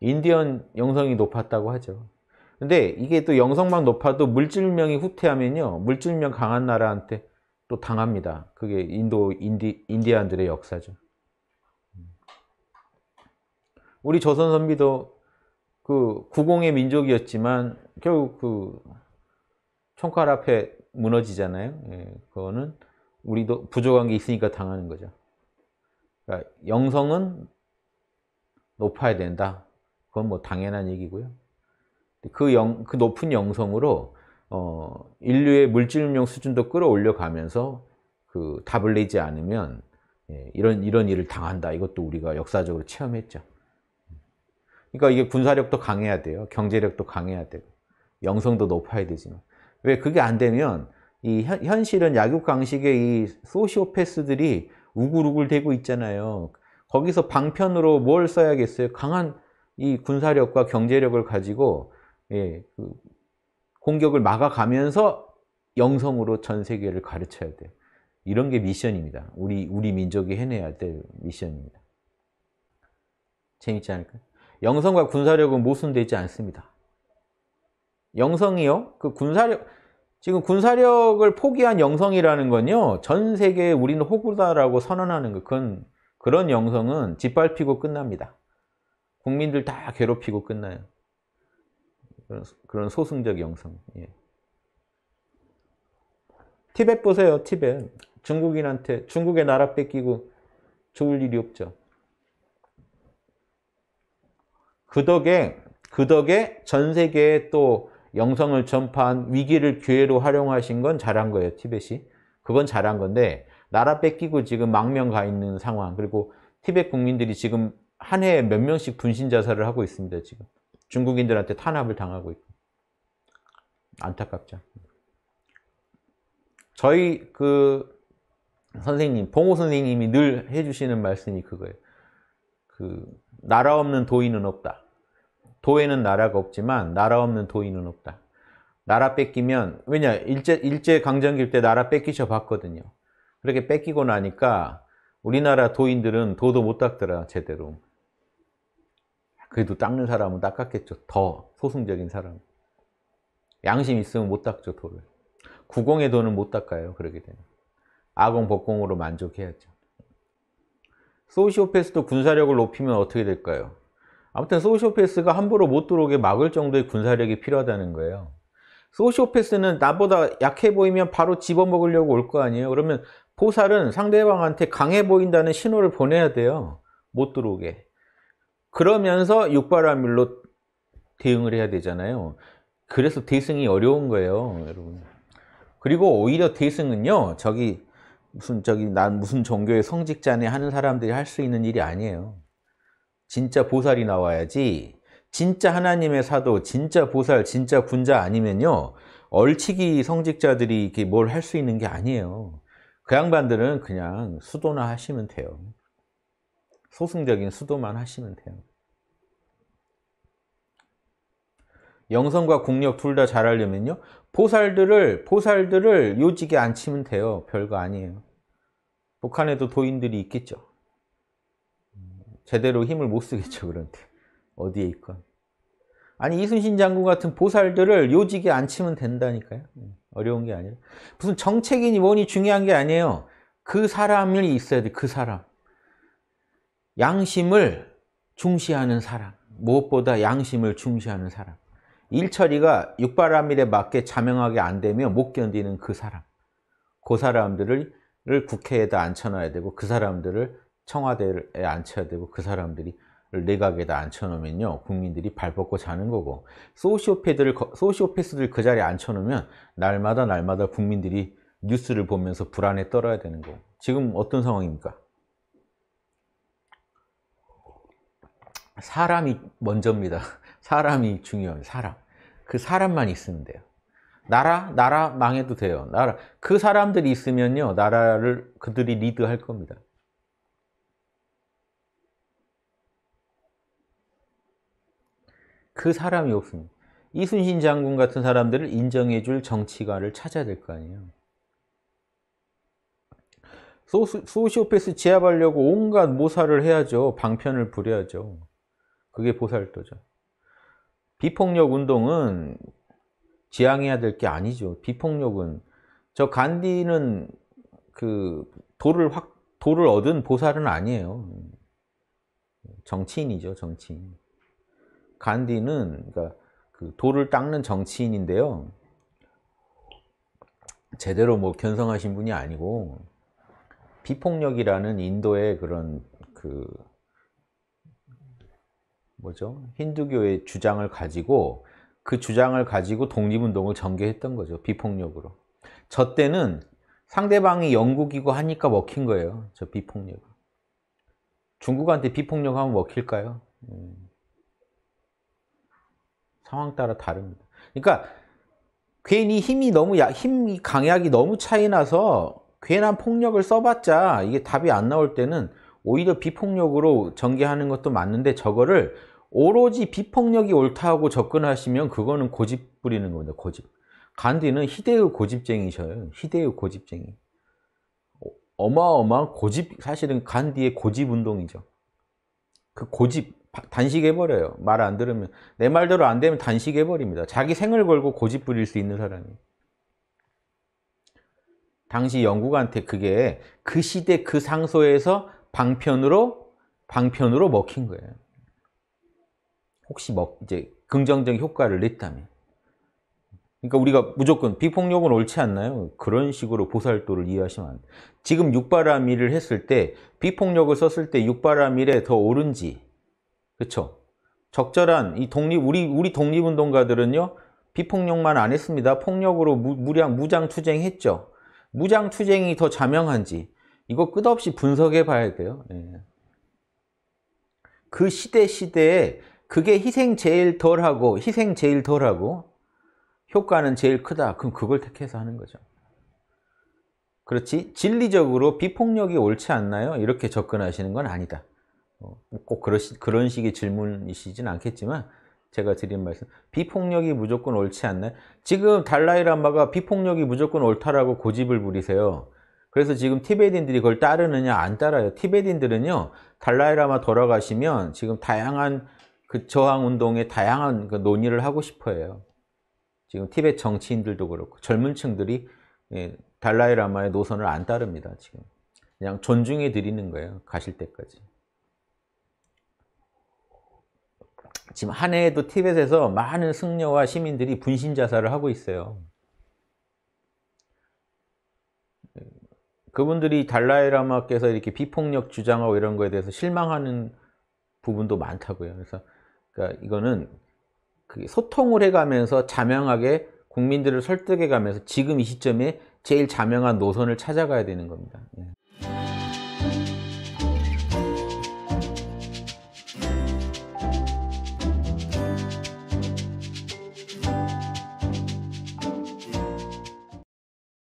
인디언 영성이 높았다고 하죠. 근데 이게 또 영성만 높아도 물질명이 후퇴하면요. 물질명 강한 나라한테 또 당합니다. 그게 인도 인디 인디안들의 역사죠. 우리 조선 선비도 그 구공의 민족이었지만 결국 그 총칼 앞에 무너지잖아요. 예, 그거는 우리도 부족한 게 있으니까 당하는 거죠. 그러니까 영성은 높아야 된다. 그건 뭐 당연한 얘기고요. 그, 영, 그 높은 영성으로 어, 인류의 물질운용 수준도 끌어올려가면서 그 답을 내지 않으면 예, 이런 이런 일을 당한다. 이것도 우리가 역사적으로 체험했죠. 그러니까 이게 군사력도 강해야 돼요. 경제력도 강해야 되고 영성도 높아야 되지만 왜 그게 안 되면 이 현, 실은 약육강식의 이 소시오패스들이 우글우글 되고 있잖아요. 거기서 방편으로 뭘 써야겠어요? 강한 이 군사력과 경제력을 가지고 예, 그 공격을 막아가면서 영성으로 전 세계를 가르쳐야 돼요. 이런 게 미션입니다. 우리 우리 민족이 해내야 될 미션입니다. 재밌지 않을까요? 영성과 군사력은 모순되지 않습니다. 영성이요? 그 군사력 지금 군사력을 포기한 영성이라는 건요. 전 세계에 우리는 호구다라고 선언하는 그 큰, 그런 영성은 짓밟히고 끝납니다. 국민들 다 괴롭히고 끝나요. 그런, 그런 소승적 영성. 예. 티벳 보세요. 티벳. 중국인한테 중국의 나라 뺏기고 좋을 일이 없죠. 그 덕에 그 덕에 전 세계에 또 영성을 전파한 위기를 기회로 활용하신 건 잘한 거예요, 티벳이. 그건 잘한 건데 나라 뺏기고 지금 망명 가 있는 상황 그리고 티벳 국민들이 지금 한 해에 몇 명씩 분신 자살을 하고 있습니다, 지금. 중국인들한테 탄압을 당하고 있고. 안타깝죠. 저희 그 선생님, 봉호 선생님이 늘 해주시는 말씀이 그거예요. 그 나라 없는 도인은 없다. 도에는 나라가 없지만 나라 없는 도인은 없다. 나라 뺏기면 왜냐 일제 일제 강점기 때 나라 뺏기셔 봤거든요. 그렇게 뺏기고 나니까 우리나라 도인들은 도도 못 닦더라 제대로. 그래도 닦는 사람은 닦았겠죠. 더 소승적인 사람. 양심 있으면 못 닦죠 도를. 구공의 도는 못 닦아요. 그러게 되면 아공 복공으로 만족해야죠. 소시오패스도 군사력을 높이면 어떻게 될까요? 아무튼 소시오패스가 함부로 못 들어오게 막을 정도의 군사력이 필요하다는 거예요. 소시오패스는 나보다 약해 보이면 바로 집어먹으려고 올 거 아니에요. 그러면 포살은 상대방한테 강해 보인다는 신호를 보내야 돼요. 못 들어오게. 그러면서 육바람밀로 대응을 해야 되잖아요. 그래서 대승이 어려운 거예요, 여러분. 그리고 오히려 대승은요, 저기 무슨 저기 난 무슨 종교의 성직자네 하는 사람들이 할 수 있는 일이 아니에요. 진짜 보살이 나와야지 진짜 하나님의 사도, 진짜 보살, 진짜 군자 아니면요 얼치기 성직자들이 이렇게 뭘 할 수 있는 게 아니에요. 그 양반들은 그냥 수도나 하시면 돼요. 소승적인 수도만 하시면 돼요. 영성과 국력 둘 다 잘하려면요. 보살들을 보살들을 요직에 앉히면 돼요. 별거 아니에요. 북한에도 도인들이 있겠죠. 제대로 힘을 못 쓰겠죠 그런데 어디에 있건 아니 이순신 장군 같은 보살들을 요직에 앉히면 된다니까요 예, 어려운 게 아니라 무슨 정책이니 뭐니 중요한 게 아니에요 그 사람이 있어야 돼그 사람 양심을 중시하는 사람 무엇보다 양심을 중시하는 사람 일처리가 육바라밀에 맞게 자명하게 안 되면 못 견디는 그 사람 그 사람들을 국회에다 앉혀놔야 되고 그 사람들을 청와대에 앉혀야 되고 그 사람들이 내각에다 앉혀놓으면요 국민들이 발벗고 자는 거고 소시오패드를 소시오패스를 그 자리에 앉혀놓으면 날마다 날마다 국민들이 뉴스를 보면서 불안에 떨어야 되는 거고 지금 어떤 상황입니까? 사람이 먼저입니다. 사람이 중요한 사람. 그 사람만 있으면 돼요. 나라 나라 망해도 돼요. 나라 그 사람들이 있으면요 나라를 그들이 리드할 겁니다. 그 사람이 없습니다. 이순신 장군 같은 사람들을 인정해 줄 정치가를 찾아야 될 거 아니에요. 소스, 소시오패스 제압하려고 온갖 모사를 해야죠. 방편을 부려야죠. 그게 보살도죠. 비폭력 운동은 지향해야 될 게 아니죠. 비폭력은 저 간디는 그 도를 확 도를 얻은 보살은 아니에요. 정치인이죠, 정치인. 간디는 그러니까 그 돌을 닦는 정치인인데요. 제대로 뭐 견성하신 분이 아니고 비폭력이라는 인도의 그런 그 뭐죠? 힌두교의 주장을 가지고 그 주장을 가지고 독립운동을 전개했던 거죠. 비폭력으로. 저 때는 상대방이 영국이고 하니까 먹힌 거예요. 저 비폭력. 중국한테 비폭력하면 먹힐까요? 음. 상황 따라 다릅니다. 그러니까 괜히 힘이 너무 야, 힘 강약이 너무 차이 나서 괜한 폭력을 써봤자 이게 답이 안 나올 때는 오히려 비폭력으로 전개하는 것도 맞는데 저거를 오로지 비폭력이 옳다고 접근하시면 그거는 고집 부리는 겁니다. 고집. 간디는 희대의 고집쟁이셔요. 희대의 고집쟁이. 어, 어마어마한 고집, 사실은 간디의 고집운동이죠. 그 고집, 단식해버려요. 말 안 들으면. 내 말대로 안 되면 단식해버립니다. 자기 생을 걸고 고집 부릴 수 있는 사람이. 당시 영국한테 그게 그 시대 그 상소에서 방편으로, 방편으로 먹힌 거예요. 혹시 먹, 이제 긍정적인 효과를 냈다면. 그러니까 우리가 무조건 비폭력은 옳지 않나요? 그런 식으로 보살도를 이해하시면 안 돼요. 지금 육바라밀을 했을 때 비폭력을 썼을 때 육바라밀에 더 옳은지 그렇죠? 적절한 이 독립 우리 우리 독립운동가들은요 비폭력만 안 했습니다. 폭력으로 무, 량 무장 투쟁했죠. 무장 투쟁이 더 자명한지 이거 끝없이 분석해 봐야 돼요. 예. 그 시대 시대에 그게 희생 제일 덜하고 희생 제일 덜하고 효과는 제일 크다. 그럼 그걸 택해서 하는 거죠. 그렇지 진리적으로 비폭력이 옳지 않나요? 이렇게 접근하시는 건 아니다. 어, 꼭 그러시, 그런 식의 질문이시진 않겠지만 제가 드린 말씀 비폭력이 무조건 옳지 않나요? 지금 달라이라마가 비폭력이 무조건 옳다라고 고집을 부리세요. 그래서 지금 티베딘들이 그걸 따르느냐 안 따라요. 티베딘들은요 달라이라마 돌아가시면 지금 다양한 그 저항 운동에 다양한 그 논의를 하고 싶어해요. 지금 티벳 정치인들도 그렇고 젊은 층들이 예, 달라이라마의 노선을 안 따릅니다. 지금 그냥 존중해 드리는 거예요. 가실 때까지. 지금 한 해에도 티벳에서 많은 승려와 시민들이 분신 자살을 하고 있어요. 그분들이 달라이라마께서 이렇게 비폭력 주장하고 이런 거에 대해서 실망하는 부분도 많다고요. 그래서 그러니까 이거는 소통을 해가면서 자명하게 국민들을 설득해가면서 지금 이 시점에 제일 자명한 노선을 찾아가야 되는 겁니다. 예.